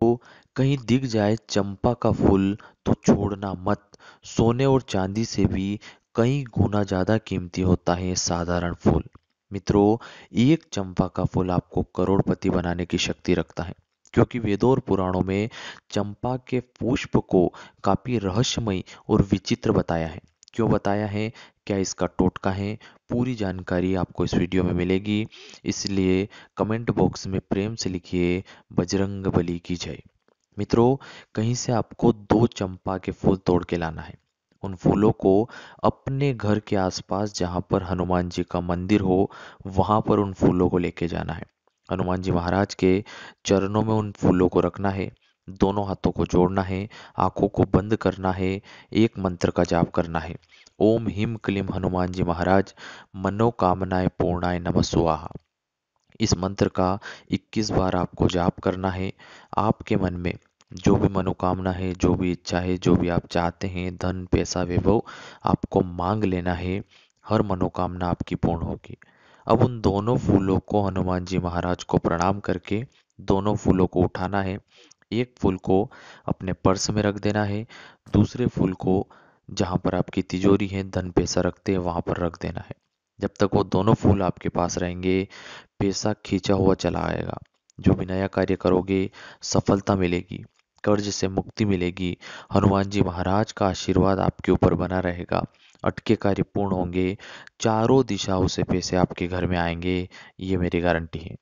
को तो कहीं दिख जाए चंपा का फूल तो छोड़ना मत सोने और चांदी से भी कई गुना ज़्यादा कीमती होता है साधारण फूल मित्रों एक चंपा का फूल आपको करोड़पति बनाने की शक्ति रखता है क्योंकि वेदों और पुराणों में चंपा के पुष्प को काफ़ी रहस्यमय और विचित्र बताया है क्यों बताया है क्या इसका टोटका है पूरी जानकारी आपको इस वीडियो में मिलेगी इसलिए कमेंट बॉक्स में प्रेम से लिखिए बजरंग बली की जय मित्रों कहीं से आपको दो चंपा के फूल तोड़ के लाना है उन फूलों को अपने घर के आसपास जहाँ पर हनुमान जी का मंदिर हो वहाँ पर उन फूलों को लेके जाना है हनुमान जी महाराज के चरणों में उन फूलों को रखना है दोनों हाथों को जोड़ना है आंखों को बंद करना है एक मंत्र का जाप करना है ओम हिम क्लीम हनुमान जी महाराज मनोकामनाएं पूर्णाय नम स्वाहा इस मंत्र का 21 बार आपको जाप करना है आपके मन में जो भी मनोकामना है जो भी इच्छा है जो भी आप चाहते हैं धन पैसा वैभव आपको मांग लेना है हर मनोकामना आपकी पूर्ण होगी अब उन दोनों फूलों को हनुमान जी महाराज को प्रणाम करके दोनों फूलों को उठाना है एक फूल को अपने पर्स में रख देना है दूसरे फूल को जहाँ पर आपकी तिजोरी है धन पैसा रखते हैं वहाँ पर रख देना है जब तक वो दोनों फूल आपके पास रहेंगे पैसा खींचा हुआ चला आएगा जो भी नया कार्य करोगे सफलता मिलेगी कर्ज से मुक्ति मिलेगी हनुमान जी महाराज का आशीर्वाद आपके ऊपर बना रहेगा अटके कार्य पूर्ण होंगे चारों दिशाओं से पैसे आपके घर में आएंगे ये मेरी गारंटी है